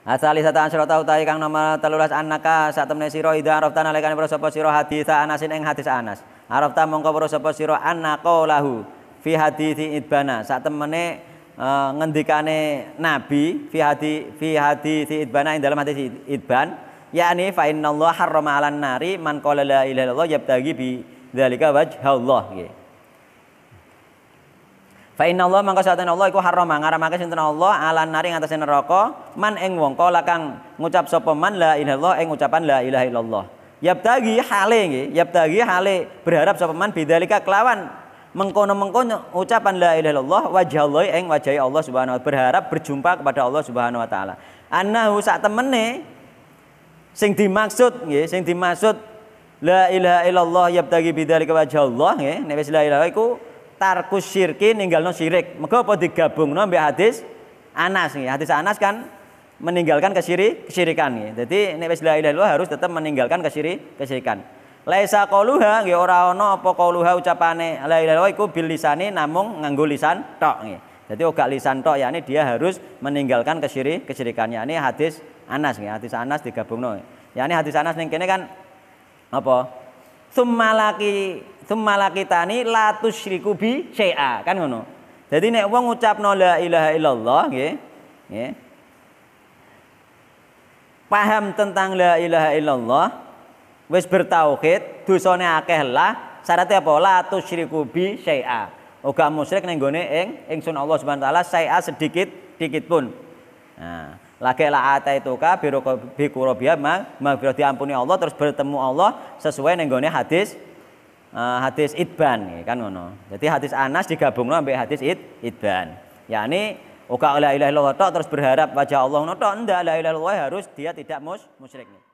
Asali sata ansyara tau tahi kang nomor telulas anaka saat temen siro ida arafta nalekani pro sopo siro haditha anasin ing hadis anas arafta mongko pro sopo anako lahu fi hadithi idbana saat temene uh, ngendikane nabi fi hadi fi hadithi idbana yang dalam hadis idban yakni fa innallaha harrama 'alan nari man qala la ilaha illallah yabtagi bi dzalika wajha Allah nggih Fa inna Allah mangka saten Allah iku harrama ngaramake sinten Allah ala nari ngatasé neraka man ing wong kala kang ngucap sapa man la ilaha illallah ing ucapan la ilaha illallah. Yabtagi hale nggih, yabtagi hale berharap sapa man bidzalika kelawan mengkono-mengkono ucapan la ilaha illallah wajah Allah ing wajah Allah Subhanahu wa berharap berjumpa kepada Allah Subhanahu wa taala. Annahu sak temene sing dimaksud nggih, sing dimaksud la ilaha illallah yabtagi bidzalika wajah Allah nggih, nek wis la ilaha iku tarkus syirki ninggalno syirik. Maka apa digabungno mbek hadis Anas nih. Hadis Anas kan meninggalkan kesiri, kesyirikan nih. Jadi ini wis la ilaha harus tetap meninggalkan kesiri, kesyirikan. Laisa qauluha nggih ora ana apa qauluha ucapane la ilaha illallah iku bil lisani namung nganggo lisan tok nggih. Jadi ogak lisan tok yakni dia harus meninggalkan kesyirik kesyirikannya. Ini hadis Anas nih. hadis Anas digabungno. Yakni hadis Anas ning kene kan apa? sumalaki summalakitani tani tusyriku bi syai'a kan ngono. Jadi nek wong ngucapno la ilaha illallah nggih, nggih. Paham tentang la ilaha illallah, wis bertauhid, dosane akeh lah, syaratnya apa? La tusyriku bi syai'a. Uga oh, musyrik ning gone ing ingsun Allah Subhanahu wa taala syai'a sedikit dikit pun. Nah, lagi la ataituka bi mang maghfirah diampuni Allah terus bertemu Allah sesuai nenggone hadis eh, hadis idban ya kan ngono. Jadi hadis Anas digabung ambek hadis id, idban. Yakni oka la ilaha illallah terus berharap wajah Allah ngono tok ndak la harus dia tidak mus musyrik.